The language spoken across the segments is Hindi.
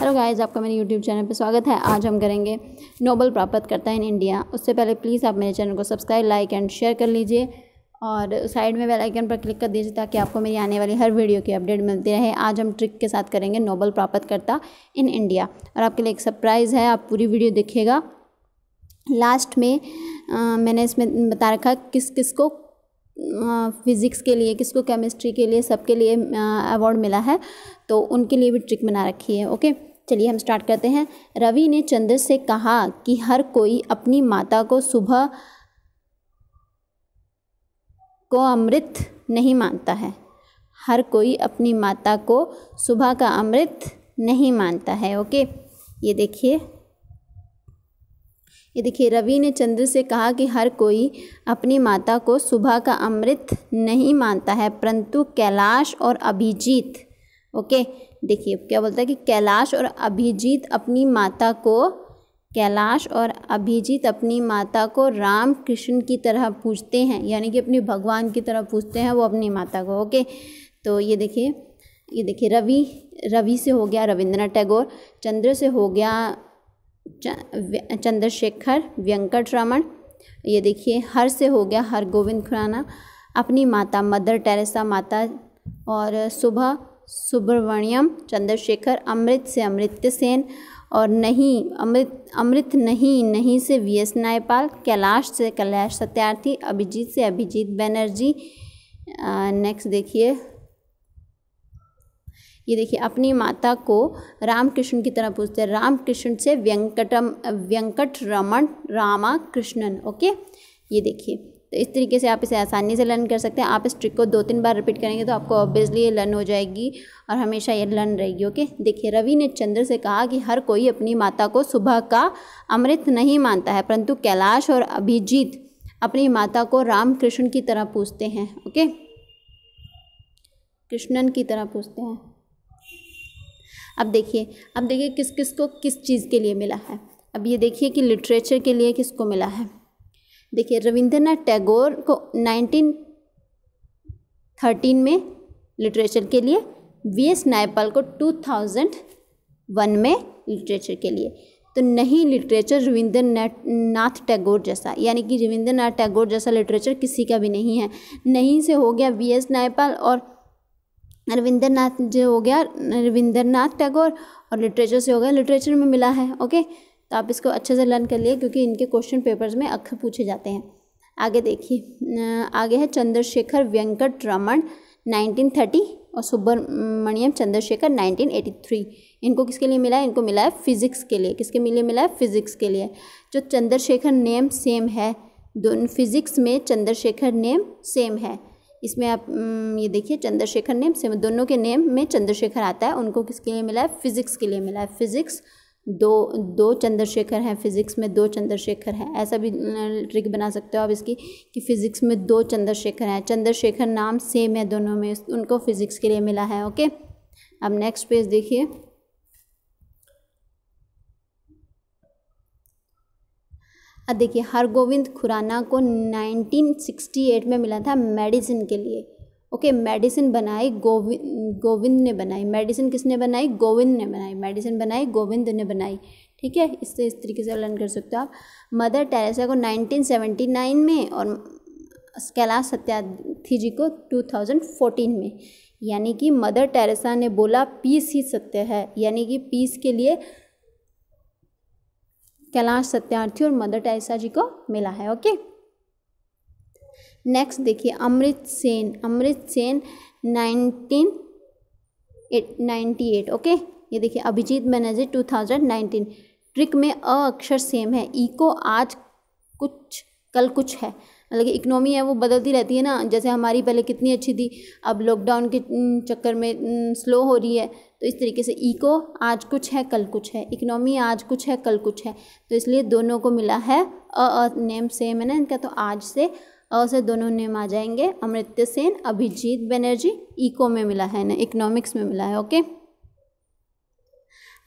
हेलो गाइस आपका मेरे यूट्यूब चैनल पर स्वागत है आज हम करेंगे नोबल प्राप्त करता है इन इंडिया उससे पहले प्लीज़ आप मेरे चैनल को सब्सक्राइब लाइक एंड शेयर कर लीजिए और साइड में बेल आइकन पर क्लिक कर दीजिए ताकि आपको मेरी आने वाली हर वीडियो की अपडेट मिलती रहे आज हम ट्रिक के साथ करेंगे नोबल प्राप्त करता इन इंडिया और आपके लिए एक सरप्राइज़ है आप पूरी वीडियो देखिएगा लास्ट में आ, मैंने इसमें बता रखा किस किस को फिज़िक्स के लिए किसको केमिस्ट्री के लिए सबके लिए अवार्ड मिला है तो उनके लिए भी ट्रिक बना रखी है ओके चलिए हम स्टार्ट करते हैं रवि ने चंद्र से कहा कि हर कोई अपनी माता को सुबह को अमृत नहीं मानता है हर कोई अपनी माता को सुबह का अमृत नहीं मानता है ओके ये देखिए ये देखिए रवि ने चंद्र से कहा कि हर कोई अपनी माता को सुबह का अमृत नहीं मानता है परंतु कैलाश और अभिजीत ओके देखिए क्या बोलता है कि कैलाश और अभिजीत अपनी माता को कैलाश और अभिजीत अपनी माता को राम कृष्ण की तरह पूछते हैं यानी कि अपने भगवान की तरह पूछते हैं वो अपनी माता को ओके तो ये देखिए ये देखिए रवि रवि से हो गया रविंद्रनाथ टैगोर चंद्र से हो गया चंद्रशेखर व्यंकट रमन ये देखिए हर से हो गया हर गोविंद खुराना अपनी माता मदर टेरेसा माता और सुबह सुब्रमण्यम चंद्रशेखर अमृत से अमृत्य सेन और नहीं अमृत अमृत नहीं नहीं से वी एस नायपाल कैलाश से कैलाश सत्यार्थी अभिजीत से अभिजीत बनर्जी नेक्स्ट देखिए ये देखिए अपनी माता को रामकृष्ण की तरह पूछते हैं रामकृष्ण से व्यंकटम व्यंकट रमन रामा कृष्णन ओके ये देखिए तो इस तरीके से आप इसे आसानी से लर्न कर सकते हैं आप इस ट्रिक को दो तीन बार रिपीट करेंगे तो आपको ऑब्वियसली ये लर्न हो जाएगी और हमेशा ये लर्न रहेगी ओके देखिए रवि ने चंद्र से कहा कि हर कोई अपनी माता को सुबह का अमृत नहीं मानता है परंतु कैलाश और अभिजीत अपनी माता को राम कृष्ण की तरह पूछते हैं ओके कृष्णन की तरह पूछते हैं अब देखिए अब देखिए किस किस को किस चीज़ के लिए मिला है अब ये देखिए कि लिटरेचर के लिए किसको मिला है देखिए रविंद्रनाथ टैगोर को 1913 में लिटरेचर के लिए वी एस नायपाल को 2001 में लिटरेचर के लिए तो नहीं लिटरेचर रविंद्र नाथ टैगोर जैसा यानी कि रविंद्रनाथ टैगोर जैसा लिटरेचर किसी का भी नहीं है नहीं से हो गया वी एस नायपाल और रविंद्रनाथ जो हो गया रविंद्रनाथ टैगोर और लिटरेचर से हो गया लिटरेचर में मिला है ओके तो आप इसको अच्छे से लर्न कर लिए क्योंकि इनके क्वेश्चन पेपर्स में अक्सर पूछे जाते हैं आगे देखिए आगे है चंद्रशेखर वेंकट रमन थर्टी और सुब्रमण्यम चंद्रशेखर थ्री इनको किसके लिए मिला है इनको मिला है फिज़िक्स के लिए किसके लिए मिला है फिज़िक्स के लिए जो चंद्रशेखर नेम सेम है दोनों फिज़िक्स में चंद्रशेखर नेम सेम है इसमें आप ये देखिए चंद्रशेखर नेम सेम दोनों के नेम में चंद्रशेखर आता है उनको किसके लिए मिला है फिज़िक्स के लिए मिला है फिज़िक्स दो दो चंद्रशेखर हैं फिज़िक्स में दो चंद्रशेखर हैं ऐसा भी ट्रिक बना सकते हो आप इसकी कि फ़िज़िक्स में दो चंद्रशेखर हैं चंद्रशेखर नाम सेम है दोनों में उनको फ़िज़िक्स के लिए मिला है ओके अब नेक्स्ट पेज देखिए अब देखिए हरगोविंद खुराना को 1968 में मिला था मेडिसिन के लिए ओके मेडिसिन बनाई गोविंद गोविंद ने बनाई मेडिसिन किसने बनाई गोविंद ने बनाई मेडिसिन बनाई गोविंद ने बनाई ठीक है इससे इस तरीके से लर्न कर सकते हो आप मदर टेरेसा को 1979 में और कैलाश सत्यार्थी जी को 2014 में यानी कि मदर टेरेसा ने बोला पीस ही सत्य है यानी कि पीस के लिए कैलाश सत्यार्थी और मदर टेरेसा जी को मिला है ओके नेक्स्ट देखिए Amartya Sen Amartya Sen nineteen ninety eight okay ये देखिए Abhijit Banerjee two thousand nineteen trick में अ अक्षर सेम है इको e आज कुछ कल कुछ है मतलब कि इकनॉमी है वो बदलती रहती है ना जैसे हमारी पहले कितनी अच्छी थी अब लॉकडाउन के चक्कर में स्लो हो रही है तो इस तरीके से इको e आज कुछ है कल कुछ है इकनॉमी आज कुछ है कल कुछ है तो इसलिए दोनों को मिला है अ नेम सेम है ना इनका तो आज से और से दोनों नेम आ जाएंगे अमृत्य सेन अभिजीत बनर्जी इको में मिला है ना इकोनॉमिक्स में मिला है ओके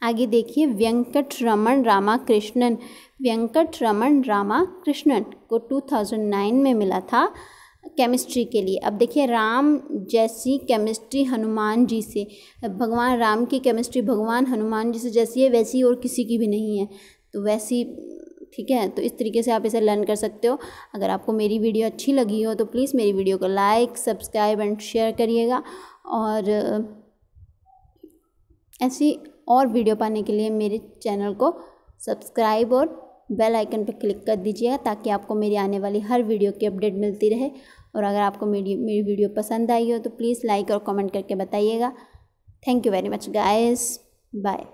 आगे देखिए व्यंकट रमन रामा कृष्णन व्यंकट रमन रामा कृष्णन को 2009 में मिला था केमिस्ट्री के लिए अब देखिए राम जैसी केमिस्ट्री हनुमान जी से भगवान राम की केमिस्ट्री भगवान हनुमान जी से जैसी है वैसी और किसी की भी नहीं है तो वैसी ठीक है तो इस तरीके से आप इसे लर्न कर सकते हो अगर आपको मेरी वीडियो अच्छी लगी हो तो प्लीज़ मेरी वीडियो को लाइक सब्सक्राइब एंड शेयर करिएगा और ऐसी और वीडियो पाने के लिए मेरे चैनल को सब्सक्राइब और बेल आइकन पर क्लिक कर दीजिएगा ताकि आपको मेरी आने वाली हर वीडियो की अपडेट मिलती रहे और अगर आपको मेरी मेरी वीडियो पसंद आई हो तो प्लीज़ लाइक और कमेंट करके बताइएगा thank you very much guys bye